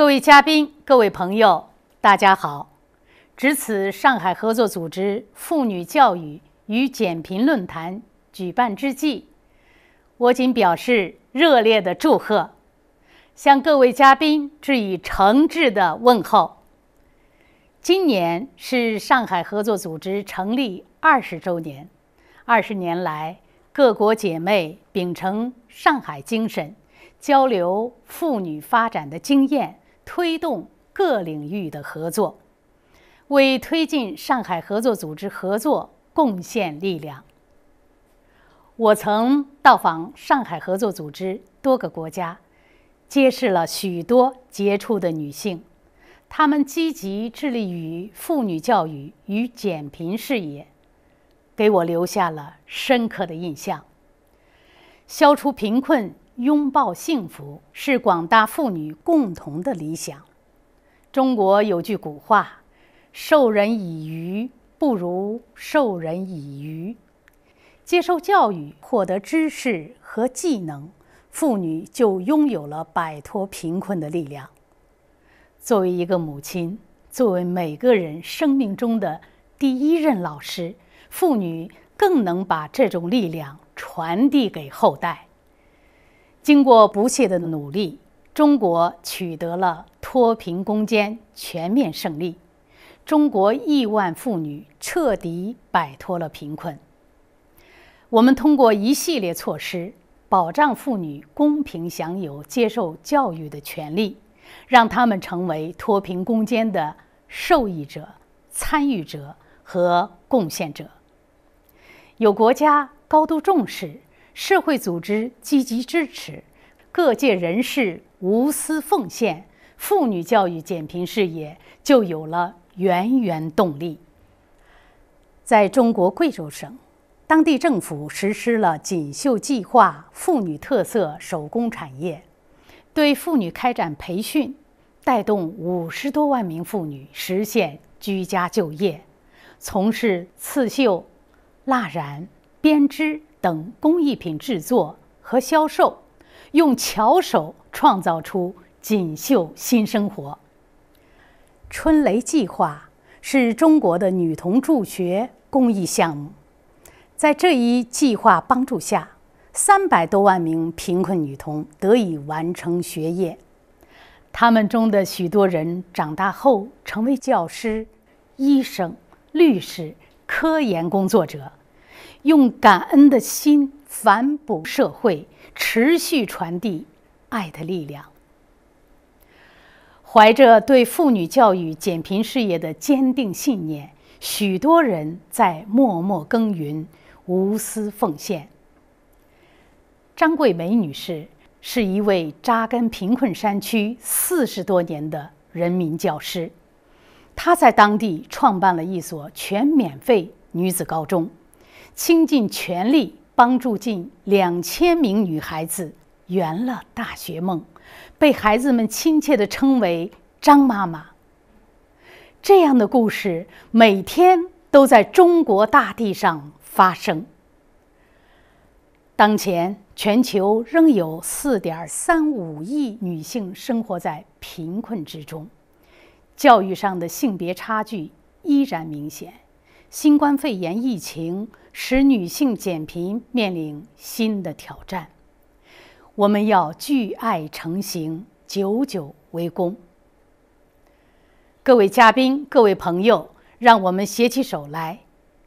各位嘉宾、各位朋友，大家好！值此上海合作组织妇女教育与减贫论坛举办之际，我谨表示热烈的祝贺，向各位嘉宾致以诚挚的问候。今年是上海合作组织成立二十周年，二十年来，各国姐妹秉承上海精神，交流妇女发展的经验。推动各领域的合作，为推进上海合作组织合作贡献力量。我曾到访上海合作组织多个国家，结识了许多杰出的女性，她们积极致力于妇女教育与减贫事业，给我留下了深刻的印象。消除贫困。拥抱幸福是广大妇女共同的理想。中国有句古话：“授人以鱼，不如授人以渔。”接受教育，获得知识和技能，妇女就拥有了摆脱贫困的力量。作为一个母亲，作为每个人生命中的第一任老师，妇女更能把这种力量传递给后代。经过不懈的努力，中国取得了脱贫攻坚全面胜利，中国亿万妇女彻底摆脱了贫困。我们通过一系列措施，保障妇女公平享有接受教育的权利，让他们成为脱贫攻坚的受益者、参与者和贡献者。有国家高度重视。社会组织积极支持，各界人士无私奉献，妇女教育减贫事业就有了源源动力。在中国贵州省，当地政府实施了“锦绣计划”妇女特色手工产业，对妇女开展培训，带动五十多万名妇女实现居家就业，从事刺绣、蜡染、编织。等工艺品制作和销售，用巧手创造出锦绣新生活。春蕾计划是中国的女童助学公益项目，在这一计划帮助下，三百多万名贫困女童得以完成学业，他们中的许多人长大后成为教师、医生、律师、科研工作者。用感恩的心反哺社会，持续传递爱的力量。怀着对妇女教育、减贫事业的坚定信念，许多人在默默耕耘、无私奉献。张桂梅女士是一位扎根贫困山区四十多年的人民教师，她在当地创办了一所全免费女子高中。倾尽全力帮助近两千名女孩子圆了大学梦，被孩子们亲切地称为“张妈妈”。这样的故事每天都在中国大地上发生。当前，全球仍有4.35亿女性生活在贫困之中，教育上的性别差距依然明显。新冠肺炎疫情使女性减贫面临新的挑战，我们要聚爱成行，久久为功。各位嘉宾、各位朋友，让我们携起手来，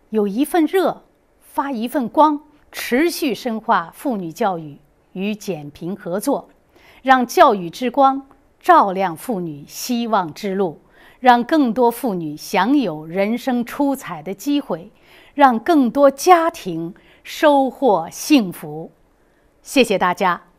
有一份热，发一份光，持续深化妇女教育与减贫合作，让教育之光照亮妇女希望之路。让更多妇女享有人生出彩的机会，让更多家庭收获幸福。谢谢大家。